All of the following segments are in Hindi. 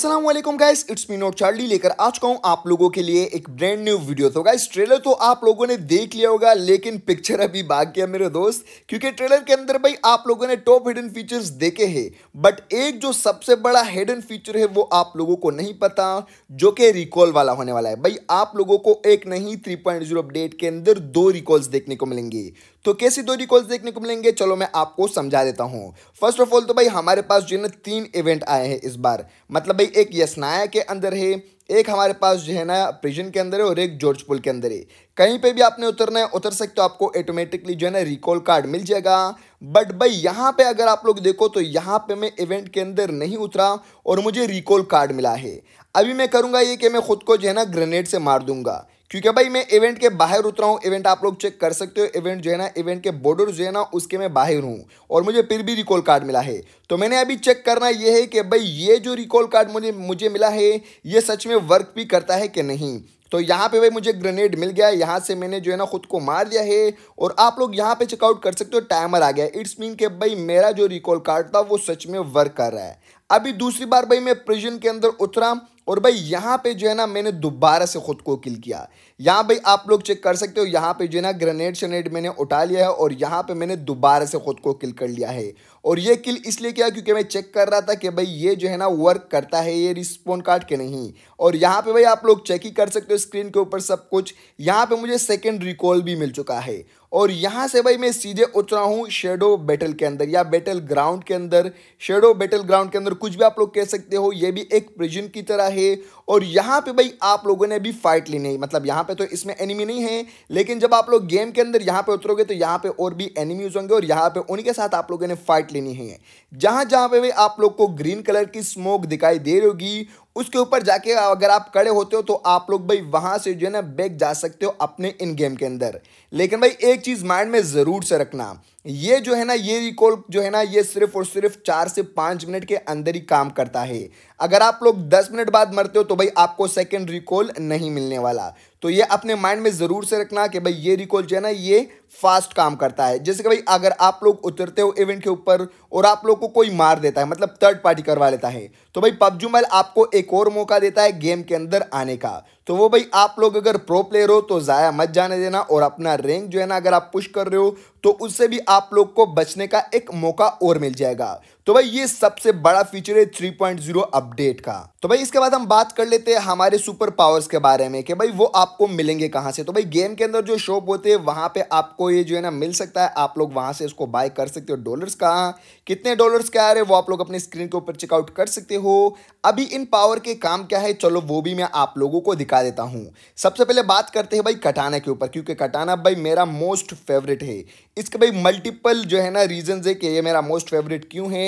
Aslam guys it's me Not Charlie लेकर आ चुका हूँ आप लोगों के लिए एक ब्रांड न्यू वीडियो तो गाइस ट्रेलर तो आप लोगों ने देख लिया होगा लेकिन पिक्चर अभी बाग गया मेरे दोस्त क्योंकि ट्रेलर के अंदर भाई आप लोगों ने टॉप हिडन फीचर्स देखे हैं बट एक जो सबसे बड़ा हिडन फीचर है वो आप लोगों को नहीं पता जो कि रिकॉल वाला होने वाला है भाई आप लोगों को एक नहीं थ्री अपडेट के अंदर दो रिकॉल्स देखने को मिलेंगे तो कैसे दो रिकॉल्स देखने को मिलेंगे चलो मैं आपको समझा देता हूँ फर्स्ट ऑफ ऑल तो भाई हमारे पास जो है ना तीन इवेंट आए हैं इस बार मतलब भाई एक यसनाया के अंदर है एक हमारे पास जो है ना प्रिजन के अंदर है और एक जॉर्ज पुल के अंदर है कहीं पे भी आपने उतरना है उतर सकते हो आपको ऑटोमेटिकली जो है ना रिकॉल कार्ड मिल जाएगा बट भाई यहाँ पे अगर आप लोग देखो तो यहाँ पे मैं इवेंट के अंदर नहीं उतरा और मुझे रिकॉल कार्ड मिला है अभी मैं करूँगा ये कि मैं खुद को जो है ना ग्रेनेड से मार दूंगा क्योंकि भाई मैं इवेंट के बाहर उतरा हूँ इवेंट आप लोग चेक कर सकते हो इवेंट जो है ना इवेंट के बॉर्डर जो है ना उसके मैं बाहर हूँ और मुझे फिर भी रिकॉल कार्ड मिला है तो मैंने अभी चेक करना यह है कि भाई ये जो रिकॉल कार्ड मुझे मुझे मिला है ये सच में वर्क भी करता है कि नहीं तो यहाँ पे भाई मुझे ग्रेनेड मिल गया यहाँ से मैंने जो है ना खुद को मार दिया है और आप लोग यहाँ पे चेकआउट कर सकते हो टाइमर आ गया इट्स मीन के भाई मेरा जो रिकॉल कार्ड था वो सच में वर्क कर रहा है अभी दूसरी बार भाई मैं प्रिजन के अंदर उतरा और भाई यहाँ पे जो है ना मैंने दोबारा से ख़ुद को किल किया यहाँ भाई आप लोग चेक कर सकते हो यहाँ पे जो है ना ग्रेनेड शनेड मैंने उठा लिया है और यहाँ पे मैंने दोबारा से ख़ुद को किल कर लिया है और ये किल इसलिए किया क्योंकि मैं चेक कर रहा था कि भाई ये जो है ना वर्क करता है ये रिस्पॉन्ड कार्ड के नहीं और यहाँ पे भाई आप लोग चेक ही कर सकते हो स्क्रीन के ऊपर सब कुछ यहाँ पे मुझे सेकेंड रिकॉल भी मिल चुका है और यहाँ से भाई मैं सीधे उतरा हूँ शेडो बैटल के अंदर या बैटल ग्राउंड के अंदर शेडो बैटल ग्राउंड के अंदर कुछ भी आप लोग कह सकते हो ये भी एक प्रिजन की तरह है और यहाँ पे भाई आप लोगों ने भी फाइट ली नहीं मतलब यहाँ पे तो इसमें एनिमी नहीं है लेकिन जब आप लोग गेम के अंदर यहाँ पे उतरोगे तो यहाँ पे और भी एनिमीज होंगे और यहाँ पे उनके साथ आप लोगों ने फाइट लेनी है जहां जहां पे आप लोग को ग्रीन कलर की स्मोक दिखाई दे रही होगी उसके ऊपर जाके अगर आप कड़े होते हो तो आप लोग भाई वहां से जो है ना बैग जा सकते हो अपने इन गेम के अंदर लेकिन भाई एक चीज़ माइंड में ज़रूर से रखना ये जो है ना ये रिकॉल जो है ना ये सिर्फ और सिर्फ चार से पांच मिनट के अंदर ही काम करता है अगर आप लोग दस मिनट बाद मरते हो तो भाई आपको सेकेंड रिकॉल नहीं मिलने वाला तो ये अपने माइंड में ज़रूर से रखना कि भाई ये रिकॉल जो है ना ये फास्ट काम करता है जैसे कि भाई अगर आप लोग उतरते हो इवेंट के ऊपर और आप लोग को कोई मार देता है मतलब थर्ड पार्टी करवा लेता है तो भाई पबजू मैल आपको एक और मौका देता है गेम के अंदर आने का तो वो भाई आप लोग अगर प्रो प्लेयर हो तो ज़ाया मत जाने देना और अपना रैंक जो है ना अगर आप पुश कर रहे हो तो उससे भी आप लोग को बचने का एक मौका और मिल जाएगा तो भाई ये सबसे बड़ा फीचर है 3.0 अपडेट का तो भाई इसके बाद हम बात कर लेते हैं हमारे सुपर पावर्स के बारे में कि भाई वो आपको मिलेंगे कहाँ से तो भाई गेम के अंदर जो शॉप होते हैं वहाँ पे आपको ये जो है ना मिल सकता है आप लोग वहाँ से इसको बाय कर सकते हो डॉलर्स का कितने डॉलर्स के आ रहे वो आप लोग अपने स्क्रीन के ऊपर चेकआउट कर सकते हो अभी इन पावर के काम क्या है चलो वो भी मैं आप लोगों को दिखा बता देता हूँ सबसे पहले बात करते हैं भाई कटाना के ऊपर क्योंकि कटाना भाई मेरा मोस्ट फेवरेट है इसके भाई मल्टीपल जो है ना रीजंस है कि ये मेरा मोस्ट फेवरेट क्यों है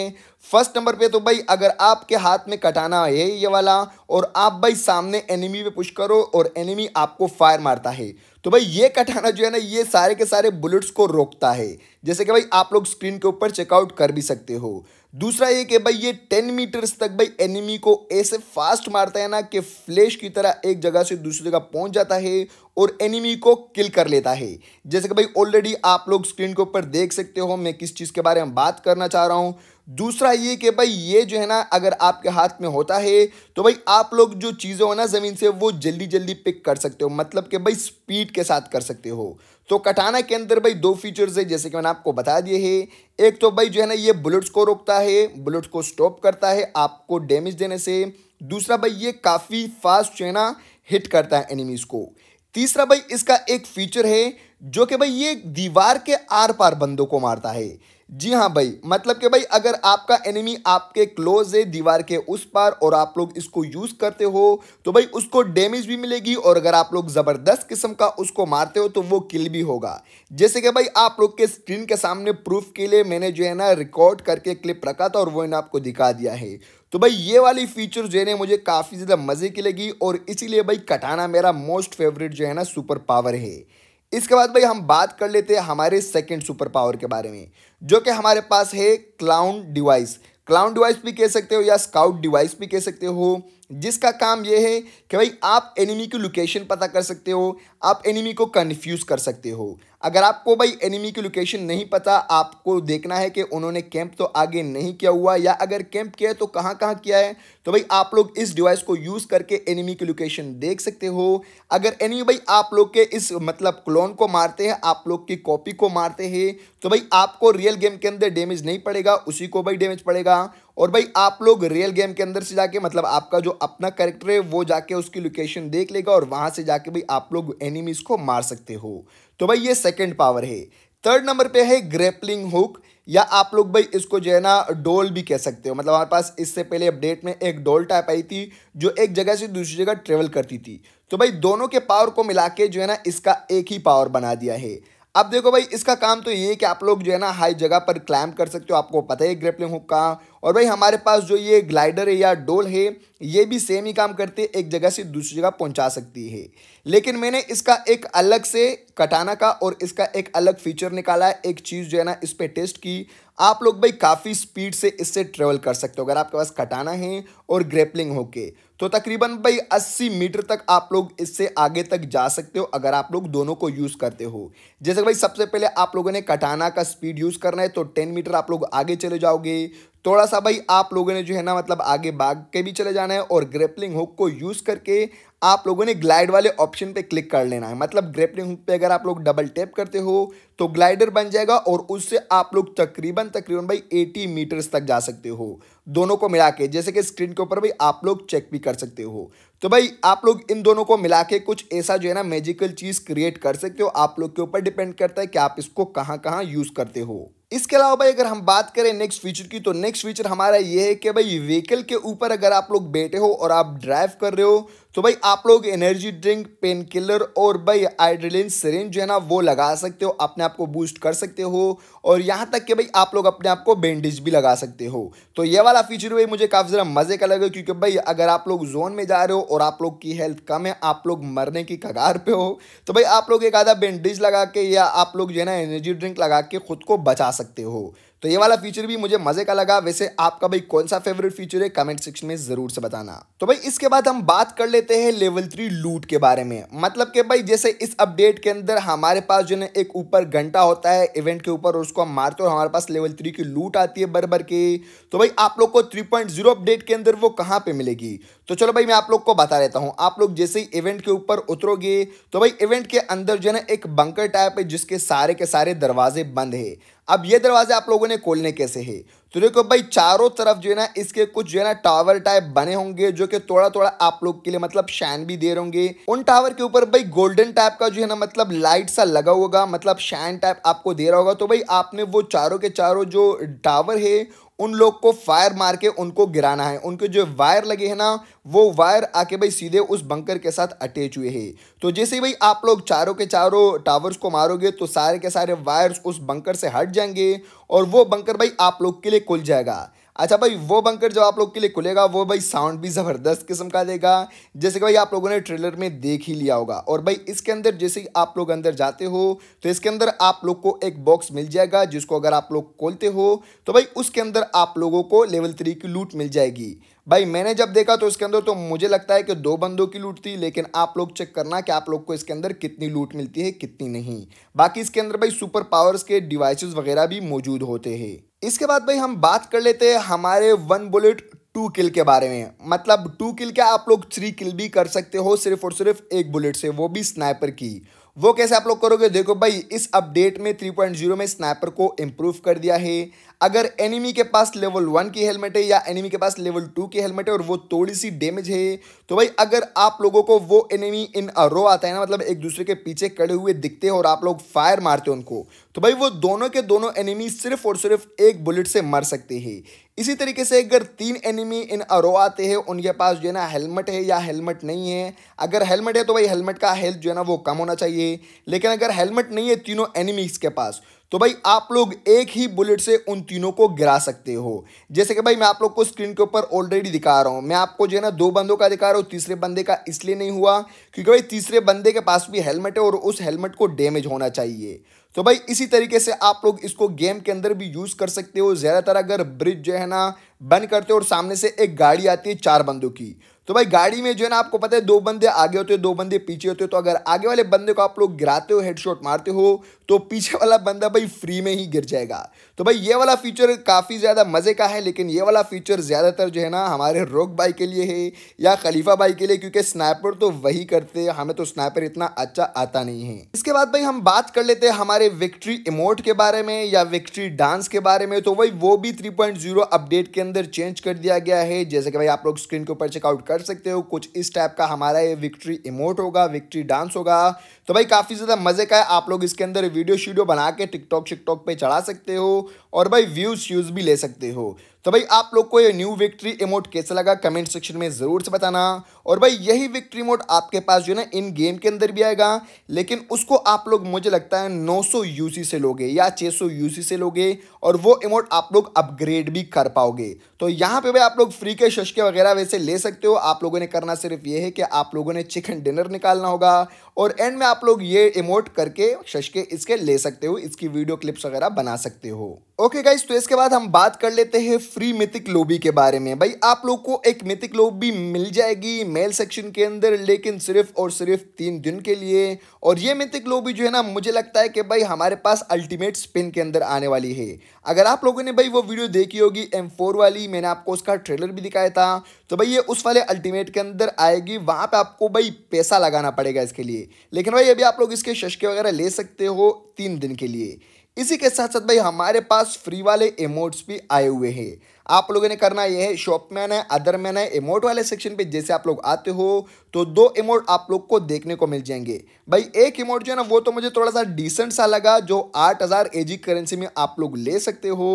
फर्स्ट नंबर पे तो भाई अगर आपके हाथ में कटाना है ये वाला और आप भाई सामने एनिमी पे पुश करो और एनिमी आपको फायर मारता है तो भाई ये कटाना जो है ना ये सारे के सारे बुलेट्स को रोकता है जैसे कि भाई आप लोग स्क्रीन के ऊपर चेकआउट कर भी सकते हो दूसरा ये कि भाई ये टेन मीटर्स तक भाई एनिमी को ऐसे फास्ट मारता है ना कि फ्लैश की तरह एक जगह से दूसरी जगह पहुंच जाता है और एनिमी को किल कर लेता है जैसे कि भाई ऑलरेडी आप लोग स्क्रीन के ऊपर देख सकते हो मैं किस चीज़ के बारे में बात करना चाह रहा हूँ दूसरा ये कि भाई ये जो है ना अगर आपके हाथ में होता है तो भाई आप लोग जो चीज़ें हो ना ज़मीन से वो जल्दी जल्दी पिक कर सकते हो मतलब कि भाई स्पीड के साथ कर सकते हो तो कटाना के अंदर भाई दो फीचर्स है जैसे कि मैंने आपको बता दिए है एक तो भाई जो है ना ये बुलेट्स को रोकता है बुलेट्स को स्टॉप करता है आपको डैमेज देने से दूसरा भाई ये काफ़ी फास्ट जो है ना हिट करता है एनिमीज़ को तीसरा भाई इसका एक फीचर है जो कि भाई ये दीवार के आर पार बंदों को मारता है जी हाँ भाई मतलब कि भाई अगर आपका एनिमी आपके क्लोज है दीवार के उस पार और आप लोग इसको यूज़ करते हो तो भाई उसको डैमेज भी मिलेगी और अगर आप लोग ज़बरदस्त किस्म का उसको मारते हो तो वो किल भी होगा जैसे कि भाई आप लोग के स्क्रीन के सामने प्रूफ के लिए मैंने जो है ना रिकॉर्ड करके क्लिप रखा था और वो इन्हें आपको दिखा दिया है तो भाई ये वाली फीचर जो है ना मुझे काफ़ी ज़्यादा मज़े की लगी और इसीलिए भाई कटाना मेरा मोस्ट फेवरेट जो है ना सुपर पावर है इसके बाद भाई हम बात कर लेते हैं हमारे सेकेंड सुपर पावर के बारे में जो कि हमारे पास है क्लाउन डिवाइस क्लाउन डिवाइस भी कह सकते हो या स्काउट डिवाइस भी कह सकते हो जिसका काम यह है कि भाई आप एनिमी की लोकेशन पता कर सकते हो आप एनिमी को कन्फ्यूज़ कर सकते हो अगर आपको भाई एनिमी की लोकेशन नहीं पता आपको देखना है कि उन्होंने कैंप तो आगे नहीं किया हुआ या अगर कैंप किया है तो कहाँ कहाँ किया है तो भाई आप लोग इस डिवाइस को यूज़ करके एनिमी की लोकेशन देख सकते हो अगर एनिमी भाई आप लोग के इस मतलब क्लोन को मारते हैं आप लोग की कॉपी को मारते हैं तो भाई आपको रियल गेम के अंदर डैमेज नहीं पड़ेगा उसी को भाई डैमेज पड़ेगा और भाई आप लोग रियल गेम के अंदर से जाके मतलब आपका जो अपना करेक्टर है वो जाके उसकी लोकेशन देख लेगा और वहां से जाके भाई आप लोग एनिमीज़ को मार सकते हो तो भाई ये सेकेंड पावर है थर्ड नंबर पे है ग्रेपलिंग हुक या आप लोग भाई इसको जो है ना डोल भी कह सकते हो मतलब हमारे पास इससे पहले अपडेट में एक डोल टाइप आई थी जो एक जगह से दूसरी जगह ट्रेवल करती थी तो भाई दोनों के पावर को मिला के जो है ना इसका एक ही पावर बना दिया है अब देखो भाई इसका काम तो ये है कि आप लोग जो है ना हाई जगह पर क्लैम्प कर सकते हो आपको पता है ग्रेपलिंग हुक का और भाई हमारे पास जो ये ग्लाइडर है या डोल है ये भी सेम ही काम करते एक जगह से दूसरी जगह पहुंचा सकती है लेकिन मैंने इसका एक अलग से कटाना का और इसका एक अलग फीचर निकाला है एक चीज़ जो है ना इस पर टेस्ट की आप लोग भाई काफ़ी स्पीड से इससे ट्रेवल कर सकते हो अगर आपके पास कटाना है और ग्रेपलिंग होके तो तकरीबन भाई 80 मीटर तक आप लोग इससे आगे तक जा सकते हो अगर आप लोग दोनों को यूज़ करते हो जैसे भाई सबसे पहले आप लोगों ने कटाना का स्पीड यूज़ करना है तो 10 मीटर आप लोग आगे चले जाओगे थोड़ा सा भाई आप लोगों ने जो है ना मतलब आगे भाग के भी चले जाना है और ग्रेपलिंग हुक को यूज़ करके आप लोगों ने ग्लाइड वाले ऑप्शन पे क्लिक कर लेना है मतलब ग्रेपलिंग हुक पे अगर आप लोग डबल टैप करते हो तो ग्लाइडर बन जाएगा और उससे आप लोग तकरीबन तकरीबन भाई 80 मीटर्स तक जा सकते हो दोनों को मिला के जैसे कि स्क्रीन के ऊपर भाई आप लोग चेक भी कर सकते हो तो भाई आप लोग इन दोनों को मिला के कुछ ऐसा जो है ना मैजिकल चीज़ क्रिएट कर सकते हो आप लोग के ऊपर डिपेंड करता है कि आप इसको कहाँ कहाँ यूज़ करते हो इसके अलावा भाई अगर हम बात करें नेक्स्ट फीचर की तो नेक्स्ट फीचर हमारा ये है कि भाई व्हीकल के ऊपर अगर आप लोग बैठे हो और आप ड्राइव कर रहे हो तो भाई आप लोग एनर्जी ड्रिंक पेन किलर और भाई आइड्रलिन सरेंज जो है ना वो लगा सकते हो अपने आप को बूस्ट कर सकते हो और यहाँ तक कि भाई आप लोग अपने आप को बैंडेज भी लगा सकते हो तो ये वाला फीचर भाई मुझे काफ़ी ज़रा मज़े का लगा क्योंकि भाई अगर आप लोग जोन में जा रहे हो और आप लोग की हेल्थ कम है आप लोग मरने की कगार पर हो तो भाई आप लोग एक आधा बैंडेज लगा के या आप लोग जो है ना एनर्जी ड्रिंक लगा के खुद को बचा सकते हो तो ये वाला फीचर भी मुझे मजे का लगा वैसे आपका भाई कौन सा फेवरेट फीचर है कमेंट सेक्शन में जरूर से बताना तो भाई इसके बाद हम बात कर लेते हैं लेवल थ्री लूट के बारे में मतलब के भाई जैसे इस अपडेट के अंदर हमारे पास जो है एक ऊपर घंटा होता है इवेंट के ऊपर उसको हम मारते और हमारे पास लेवल थ्री की लूट आती है बर बर की तो भाई आप लोग को थ्री पॉइंट जीरो अपडेट के अंदर वो कहाँ पे मिलेगी तो चलो भाई मैं आप लोग को बता देता हूँ आप लोग जैसे ही इवेंट के ऊपर उतरोगे तो भाई इवेंट के अंदर जो है ना एक बंकर टाइप है जिसके सारे के सारे दरवाजे बंद है अब ये दरवाजे आप लोगों ने खोलने कैसे है तो देखो भाई चारों तरफ जो है ना इसके कुछ जो है ना टावर टाइप बने होंगे जो कि थोड़ा थोड़ा आप लोग के लिए मतलब शैन भी दे रहे होंगे उन टावर के ऊपर भाई गोल्डन टाइप का जो है ना मतलब लाइट सा लगा होगा मतलब शैन टाइप आपको दे रहा होगा तो भाई आपने वो चारों के चारों जो टावर है उन लोग को फायर मार के उनको गिराना है उनके जो वायर लगे हैं ना वो वायर आके भाई सीधे उस बंकर के साथ अटैच हुए हैं तो जैसे भाई आप लोग चारों के चारों टावर्स को मारोगे तो सारे के सारे वायर्स उस बंकर से हट जाएंगे और वो बंकर भाई आप लोग के लिए खुल जाएगा अच्छा भाई वो बंकर जो आप लोग के लिए खुलेगा वो भाई साउंड भी ज़बरदस्त किस्म का देगा जैसे कि भाई आप लोगों ने ट्रेलर में देख ही लिया होगा और भाई इसके अंदर जैसे ही आप लोग अंदर जाते हो तो इसके अंदर आप लोग को एक बॉक्स मिल जाएगा जिसको अगर आप लोग खोलते हो तो भाई उसके अंदर आप लोगों को लेवल थ्री की लूट मिल जाएगी भाई मैंने जब देखा तो इसके अंदर तो मुझे लगता है कि दो बंदों की लूट थी लेकिन आप लोग चेक करना कि आप लोग को इसके अंदर कितनी लूट मिलती है कितनी नहीं बाकी इसके अंदर भाई सुपर पावर्स के डिवाइसेस वगैरह भी मौजूद होते हैं इसके बाद भाई हम बात कर लेते हैं हमारे वन बुलेट टू किल के बारे में मतलब टू किल क्या आप लोग थ्री किल भी कर सकते हो सिर्फ और सिर्फ एक बुलेट से वो भी स्नाइपर की वो कैसे आप लोग करोगे देखो भाई इस अपडेट में 3.0 में स्नाइपर को इम्प्रूव कर दिया है अगर एनिमी के पास लेवल वन की हेलमेट है या एनिमी के पास लेवल टू की हेलमेट है और वो थोड़ी सी डैमेज है तो भाई अगर आप लोगों को वो एनिमी इन रो आता है ना मतलब एक दूसरे के पीछे खड़े हुए दिखते हैं और आप लोग फायर मारते हैं उनको तो भाई वो दोनों के दोनों एनिमी सिर्फ और सिर्फ एक बुलेट से मर सकते हैं इसी तरीके से अगर तीन एनिमी इन अरो आते हैं उनके पास जो है ना हेलमेट है या हेलमेट नहीं है अगर हेलमेट है तो भाई हेलमेट का हेल्थ जो है ना वो कम होना चाहिए लेकिन अगर हेलमेट नहीं है तीनों एनिमीज के पास तो भाई आप लोग एक ही बुलेट से उन तीनों को गिरा सकते हो जैसे कि भाई मैं आप लोग को स्क्रीन के ऊपर ऑलरेडी दिखा रहा हूँ मैं आपको जो है ना दो बंदों का दिखा रहा हूँ तीसरे बंदे का इसलिए नहीं हुआ क्योंकि भाई तीसरे बंदे के पास भी हेलमेट है और उस हेलमेट को डैमेज होना चाहिए तो भाई इसी तरीके से आप लोग इसको गेम के अंदर भी यूज़ कर सकते हो ज़्यादातर अगर ब्रिज जो है ना बंद करते हो और सामने से एक गाड़ी आती है चार बंदों की तो भाई गाड़ी में जो है ना आपको पता है दो बंदे आगे होते हैं दो बंदे पीछे होते हैं तो अगर आगे वाले बंदे को आप लोग गिराते हो हेडशॉट मारते हो तो पीछे वाला बंदा भाई फ्री में ही गिर जाएगा तो भाई ये वाला फीचर काफ़ी ज़्यादा मज़े का है लेकिन ये वाला फीचर ज़्यादातर जो है ना हमारे रोक बाई के लिए है या खलीफा बाई के लिए क्योंकि स्नैपर तो वही करते हैं हमें तो स्नैपर इतना अच्छा आता नहीं है इसके बाद भाई हम बात कर लेते हैं हमारे विक्ट्री इमोट के बारे में या विक्ट्री डांस के बारे में तो भाई वो भी थ्री अपडेट के अंदर चेंज कर दिया गया है जैसे कि भाई आप लोग स्क्रीन के ऊपर चेकआउट कर सकते हो कुछ इस टाइप का हमारा ये विक्ट्री इमोट होगा विक्ट्री डांस होगा तो भाई काफ़ी ज़्यादा मज़े का है आप लोग इसके अंदर वीडियो शीडियो बना के टिकटॉक शिकटॉक पे चढ़ा सकते हो और भाई व्यूज़ श्यूज़ भी ले सकते हो तो भाई आप लोग को ये न्यू विक्ट्री इमोट कैसा लगा कमेंट सेक्शन में ज़रूर से बताना और भाई यही विक्ट्री इमोट आपके पास जो है ना इन गेम के अंदर भी आएगा लेकिन उसको आप लोग मुझे लगता है 900 यूसी से लोगे या 600 यूसी से लोगे और वो इमोट आप लोग अपग्रेड भी कर पाओगे तो यहाँ पे भाई आप लोग फ्री के शशके वगैरह वैसे ले सकते हो आप लोगों ने करना सिर्फ ये है कि आप लोगों ने चिकन डिनर निकालना होगा और एंड में आप लोग ये इमोट करके शशके इसके ले सकते हो इसकी वीडियो क्लिप्स वगैरह बना सकते हो ओके गाइज तो इसके बाद हम बात कर लेते हैं फ्री मिथिक लोबी के बारे में भाई आप लोग को एक मिथिक लोबी मिल जाएगी मेल सेक्शन के अंदर लेकिन सिर्फ और सिर्फ तीन दिन के लिए और ये मिथिक लोबी जो है ना मुझे लगता है कि भाई हमारे पास अल्टीमेट स्पिन के अंदर आने वाली है अगर आप लोगों ने भाई वो वीडियो देखी होगी एम वाली मैंने आपको उसका ट्रेलर भी दिखाया था तो भाई ये उस वाले अल्टीमेट के अंदर आएगी वहाँ पर आपको भाई पैसा लगाना पड़ेगा इसके लिए लेकिन भाई अभी आप लोग इसके शशके वगैरह ले सकते हो तीन दिन के लिए इसी के साथ साथ भाई हमारे पास फ्री वाले इमोट्स भी आए हुए हैं आप लोगों ने करना यह है शॉपमैन है अदरमैन है इमोट वाले सेक्शन पे जैसे आप लोग आते हो तो दो इमोट आप लोग को देखने को मिल जाएंगे भाई एक इमोट जो है ना वो तो मुझे थोड़ा सा डिसेंट सा लगा जो आठ हज़ार करेंसी में आप लोग ले सकते हो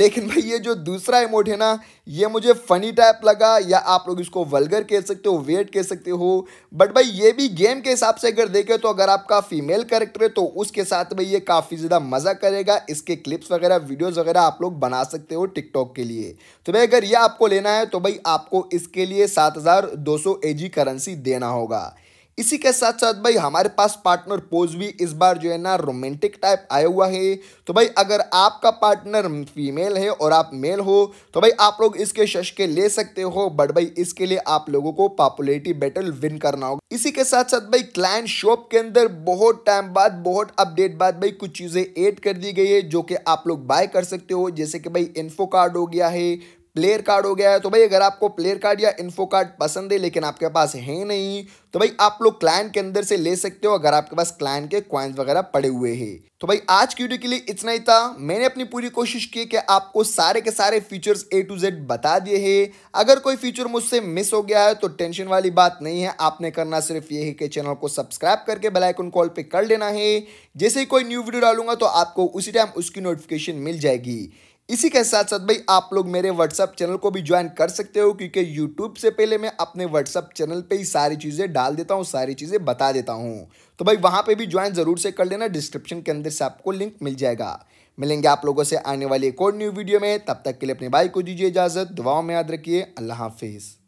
लेकिन भाई ये जो दूसरा इमोट है ना ये मुझे फ़नी टाइप लगा या आप लोग इसको वलगर कह सकते हो वेट कह सकते हो बट भाई ये भी गेम के हिसाब से अगर देखे तो अगर आपका फीमेल करेक्टर है तो उसके साथ भाई ये काफ़ी ज़्यादा मज़ा करेगा इसके क्लिप्स वगैरह वीडियोज़ वगैरह आप लोग बना सकते हो टिकटॉक के लिए तो भाई अगर यह आपको लेना है तो भाई आपको इसके लिए सात हज़ार दो सौ करेंसी देना होगा इसी के साथ साथ भाई हमारे पास पार्टनर पोज भी इस बार जो है ना रोमांटिक टाइप आया हुआ है तो भाई अगर आपका पार्टनर फीमेल है और आप मेल हो तो भाई आप लोग इसके शशके ले सकते हो बट भाई इसके लिए आप लोगों को पॉपुलरिटी बैटल विन करना होगा इसी के साथ साथ भाई क्लाइंट शॉप के अंदर बहुत टाइम बाद बहुत अपडेट बाद भाई कुछ चीज़ें एड कर दी गई है जो कि आप लोग बाय कर सकते हो जैसे कि भाई इन्फो कार्ड हो गया है प्लेयर कार्ड हो गया है तो भाई अगर आपको प्लेयर कार्ड या इन्फो कार्ड पसंद है लेकिन आपके पास है नहीं तो भाई आप लोग क्लाइंट के अंदर से ले सकते हो अगर आपके पास क्लाइंट के क्वाइंस वगैरह पड़े हुए हैं तो भाई आज की वीडियो के लिए इतना ही था मैंने अपनी पूरी कोशिश की कि आपको सारे के सारे फीचर्स ए टू जेड बता दिए हैं अगर कोई फीचर मुझसे मिस हो गया है तो टेंशन वाली बात नहीं है आपने करना सिर्फ ये है कि चैनल को सब्सक्राइब करके बेलाइकन कॉल पर कर लेना है जैसे ही कोई न्यू वीडियो डालूंगा तो आपको उसी टाइम उसकी नोटिफिकेशन मिल जाएगी इसी के साथ साथ भाई आप लोग मेरे व्हाट्सअप चैनल को भी ज्वाइन कर सकते हो क्योंकि यूट्यूब से पहले मैं अपने व्हाट्सअप चैनल पे ही सारी चीज़ें डाल देता हूँ सारी चीज़ें बता देता हूँ तो भाई वहाँ पे भी ज्वाइन ज़रूर से कर लेना डिस्क्रिप्शन के अंदर से आपको लिंक मिल जाएगा मिलेंगे आप लोगों से आने वाली एक और न्यू वीडियो में तब तक के लिए अपने भाई को दीजिए इजाज़त दुआओं में याद रखिए अल्लाह हाफिज़